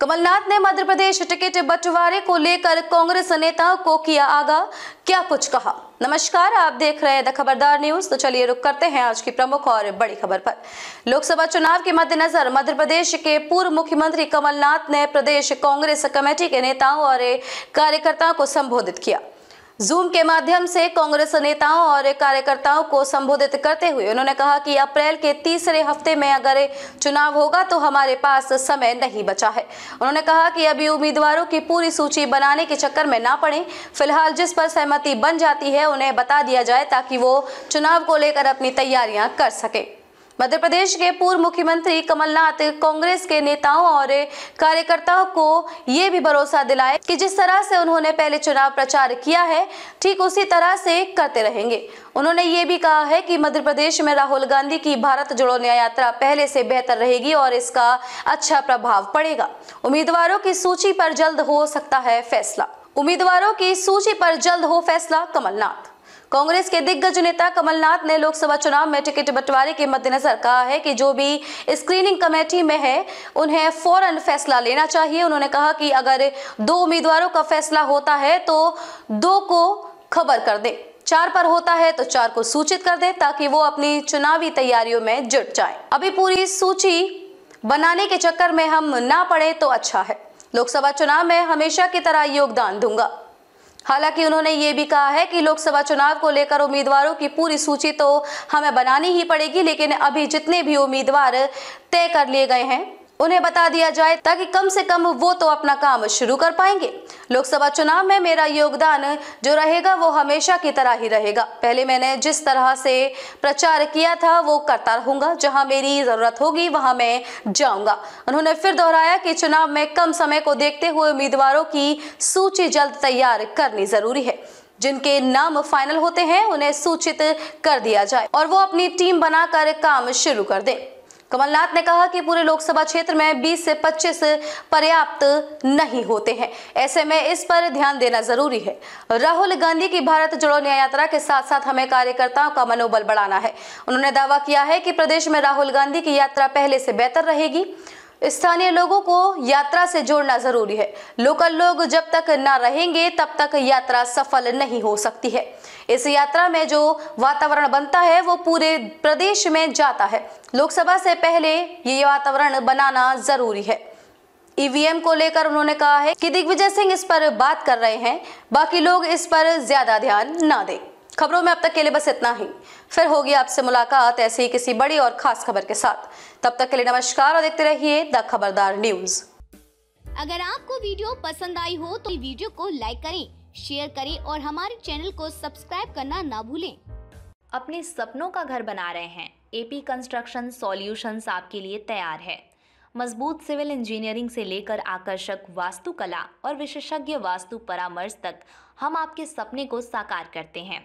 कमलनाथ ने मध्य प्रदेश टिकट बंटवारे को लेकर कांग्रेस नेताओं को किया आगा क्या कुछ कहा नमस्कार आप देख रहे हैं द खबरदार न्यूज तो चलिए रुक करते हैं आज की प्रमुख और बड़ी खबर पर लोकसभा चुनाव के मद्देनजर मध्य प्रदेश के पूर्व मुख्यमंत्री कमलनाथ ने प्रदेश कांग्रेस कमेटी के नेताओं और कार्यकर्ताओं को संबोधित किया जूम के माध्यम से कांग्रेस नेताओं और कार्यकर्ताओं को संबोधित करते हुए उन्होंने कहा कि अप्रैल के तीसरे हफ्ते में अगर चुनाव होगा तो हमारे पास समय नहीं बचा है उन्होंने कहा कि अभी उम्मीदवारों की पूरी सूची बनाने के चक्कर में ना पड़े फिलहाल जिस पर सहमति बन जाती है उन्हें बता दिया जाए ताकि वो चुनाव को लेकर अपनी तैयारियां कर सके मध्य प्रदेश के पूर्व मुख्यमंत्री कमलनाथ कांग्रेस के नेताओं और कार्यकर्ताओं को ये भी भरोसा दिलाए कि जिस तरह से उन्होंने पहले चुनाव प्रचार किया है ठीक उसी तरह से करते रहेंगे उन्होंने ये भी कहा है कि मध्य प्रदेश में राहुल गांधी की भारत जोड़ो न्याय यात्रा पहले से बेहतर रहेगी और इसका अच्छा प्रभाव पड़ेगा उम्मीदवारों की सूची पर जल्द हो सकता है फैसला उम्मीदवारों की सूची पर जल्द हो फैसला कमलनाथ कांग्रेस के दिग्गज नेता कमलनाथ ने लोकसभा चुनाव में टिकट बंटवारे के मद्देनजर कहा है कि जो भी स्क्रीनिंग कमेटी में है उन्हें फौरन फैसला लेना चाहिए उन्होंने कहा कि अगर दो उम्मीदवारों का फैसला होता है तो दो को खबर कर दे चार पर होता है तो चार को सूचित कर दे ताकि वो अपनी चुनावी तैयारियों में जुट जाए अभी पूरी सूची बनाने के चक्कर में हम ना पड़े तो अच्छा है लोकसभा चुनाव में हमेशा की तरह योगदान दूंगा हालांकि उन्होंने ये भी कहा है कि लोकसभा चुनाव को लेकर उम्मीदवारों की पूरी सूची तो हमें बनानी ही पड़ेगी लेकिन अभी जितने भी उम्मीदवार तय कर लिए गए हैं उन्हें बता दिया जाए ताकि कम से कम वो तो अपना काम शुरू कर पाएंगे लोकसभा चुनाव में मेरा योगदान जो रहेगा वो हमेशा की तरह ही रहेगा पहले मैंने जिस तरह से प्रचार किया था वो करता रहूंगा जहां मेरी जरूरत होगी वहां मैं जाऊंगा उन्होंने फिर दोहराया कि चुनाव में कम समय को देखते हुए उम्मीदवारों की सूची जल्द तैयार करनी जरूरी है जिनके नाम फाइनल होते हैं उन्हें सूचित कर दिया जाए और वो अपनी टीम बनाकर काम शुरू कर दें कमलनाथ ने कहा कि पूरे लोकसभा क्षेत्र में 20 से 25 पर्याप्त नहीं होते हैं ऐसे में इस पर ध्यान देना जरूरी है राहुल गांधी की भारत जोड़ो न्याय यात्रा के साथ साथ हमें कार्यकर्ताओं का मनोबल बढ़ाना है उन्होंने दावा किया है कि प्रदेश में राहुल गांधी की यात्रा पहले से बेहतर रहेगी स्थानीय लोगों को यात्रा से जोड़ना जरूरी है लोकल लोग जब तक ना रहेंगे तब तक यात्रा सफल नहीं हो सकती है इस यात्रा में जो वातावरण बनता है वो पूरे प्रदेश में जाता है लोकसभा से पहले ये वातावरण बनाना जरूरी है ईवीएम को लेकर उन्होंने कहा है कि दिग्विजय सिंह इस पर बात कर रहे हैं बाकी लोग इस पर ज्यादा ध्यान ना दें खबरों में अब तक के लिए बस इतना ही फिर होगी आपसे मुलाकात ऐसे ही किसी बड़ी और खास खबर के साथ तब तक के लिए नमस्कार और देखते रहिए द खबरदार न्यूज अगर आपको वीडियो पसंद आई हो तो वीडियो को लाइक करें शेयर करें और हमारे चैनल को सब्सक्राइब करना ना भूलें अपने सपनों का घर बना रहे हैं एपी कंस्ट्रक्शन सॉल्यूशंस आपके लिए तैयार है मजबूत सिविल इंजीनियरिंग से लेकर आकर्षक वास्तुकला और विशेषज्ञ वास्तु परामर्श तक हम आपके सपने को साकार करते हैं